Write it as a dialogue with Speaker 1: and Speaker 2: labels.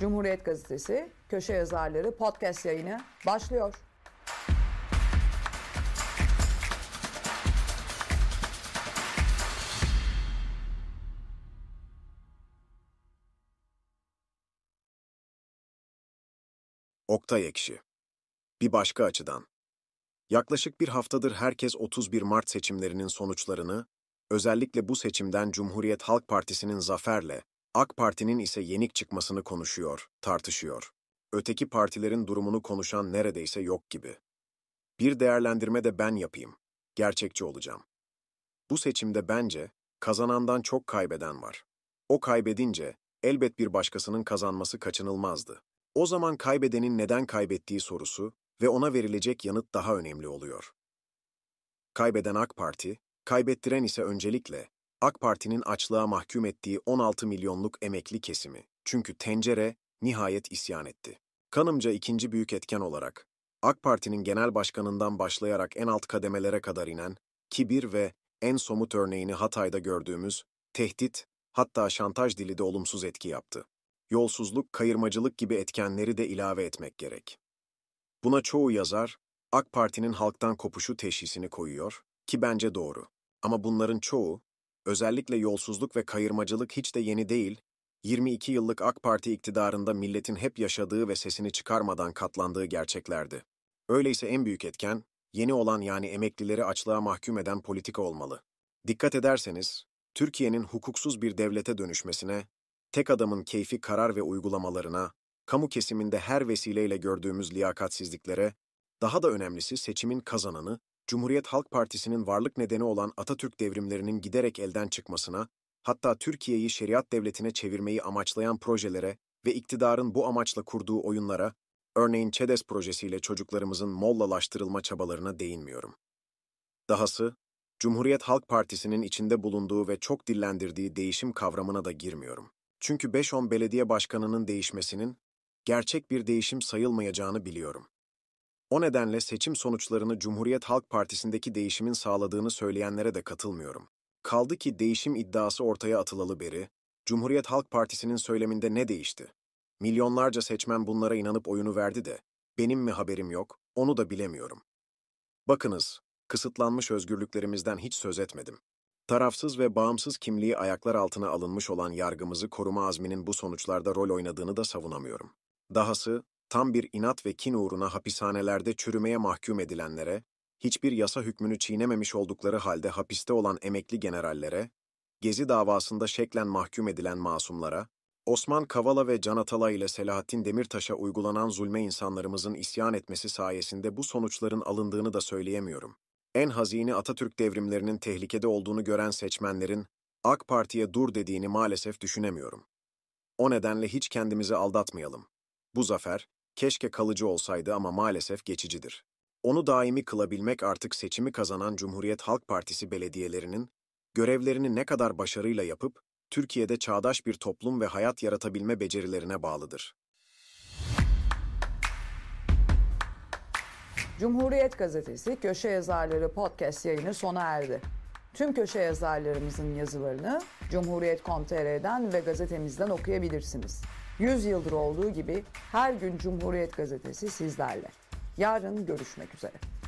Speaker 1: Cumhuriyet Gazetesi köşe yazarları podcast yayını başlıyor.
Speaker 2: Oktay Ekşi Bir başka açıdan Yaklaşık bir haftadır herkes 31 Mart seçimlerinin sonuçlarını, özellikle bu seçimden Cumhuriyet Halk Partisi'nin zaferle AK Parti'nin ise yenik çıkmasını konuşuyor, tartışıyor. Öteki partilerin durumunu konuşan neredeyse yok gibi. Bir değerlendirme de ben yapayım. Gerçekçi olacağım. Bu seçimde bence kazanandan çok kaybeden var. O kaybedince elbet bir başkasının kazanması kaçınılmazdı. O zaman kaybedenin neden kaybettiği sorusu ve ona verilecek yanıt daha önemli oluyor. Kaybeden AK Parti, kaybettiren ise öncelikle AK Parti'nin açlığa mahkum ettiği 16 milyonluk emekli kesimi. Çünkü tencere nihayet isyan etti. Kanımca ikinci büyük etken olarak AK Parti'nin genel başkanından başlayarak en alt kademelere kadar inen kibir ve en somut örneğini Hatay'da gördüğümüz tehdit hatta şantaj dili de olumsuz etki yaptı. Yolsuzluk, kayırmacılık gibi etkenleri de ilave etmek gerek. Buna çoğu yazar AK Parti'nin halktan kopuşu teşhisini koyuyor ki bence doğru. Ama bunların çoğu Özellikle yolsuzluk ve kayırmacılık hiç de yeni değil, 22 yıllık AK Parti iktidarında milletin hep yaşadığı ve sesini çıkarmadan katlandığı gerçeklerdi. Öyleyse en büyük etken, yeni olan yani emeklileri açlığa mahkum eden politika olmalı. Dikkat ederseniz, Türkiye'nin hukuksuz bir devlete dönüşmesine, tek adamın keyfi karar ve uygulamalarına, kamu kesiminde her vesileyle gördüğümüz liyakatsizliklere, daha da önemlisi seçimin kazananı, Cumhuriyet Halk Partisi'nin varlık nedeni olan Atatürk devrimlerinin giderek elden çıkmasına, hatta Türkiye'yi şeriat devletine çevirmeyi amaçlayan projelere ve iktidarın bu amaçla kurduğu oyunlara, örneğin ÇEDES projesiyle çocuklarımızın mollalaştırılma çabalarına değinmiyorum. Dahası, Cumhuriyet Halk Partisi'nin içinde bulunduğu ve çok dillendirdiği değişim kavramına da girmiyorum. Çünkü 5-10 belediye başkanının değişmesinin gerçek bir değişim sayılmayacağını biliyorum. O nedenle seçim sonuçlarını Cumhuriyet Halk Partisi'ndeki değişimin sağladığını söyleyenlere de katılmıyorum. Kaldı ki değişim iddiası ortaya atılalı beri, Cumhuriyet Halk Partisi'nin söyleminde ne değişti? Milyonlarca seçmen bunlara inanıp oyunu verdi de, benim mi haberim yok, onu da bilemiyorum. Bakınız, kısıtlanmış özgürlüklerimizden hiç söz etmedim. Tarafsız ve bağımsız kimliği ayaklar altına alınmış olan yargımızı koruma azminin bu sonuçlarda rol oynadığını da savunamıyorum. Dahası, tam bir inat ve kin uğruna hapishanelerde çürümeye mahkum edilenlere, hiçbir yasa hükmünü çiğnememiş oldukları halde hapiste olan emekli generallere, Gezi davasında şeklen mahkum edilen masumlara, Osman Kavala ve Can Atala ile Selahattin Demirtaş'a uygulanan zulme insanlarımızın isyan etmesi sayesinde bu sonuçların alındığını da söyleyemiyorum. En hazini Atatürk devrimlerinin tehlikede olduğunu gören seçmenlerin AK Parti'ye dur dediğini maalesef düşünemiyorum. O nedenle hiç kendimizi aldatmayalım. Bu zafer, Keşke kalıcı olsaydı ama maalesef geçicidir. Onu daimi kılabilmek artık seçimi kazanan Cumhuriyet Halk Partisi belediyelerinin görevlerini ne kadar başarıyla yapıp Türkiye'de çağdaş bir toplum ve hayat yaratabilme becerilerine bağlıdır.
Speaker 1: Cumhuriyet Gazetesi Köşe Yazarları podcast yayını sona erdi. Tüm köşe yazarlarımızın yazılarını Cumhuriyet.com.tr'den ve gazetemizden okuyabilirsiniz. 100 yıldır olduğu gibi her gün Cumhuriyet Gazetesi sizlerle. Yarın görüşmek üzere.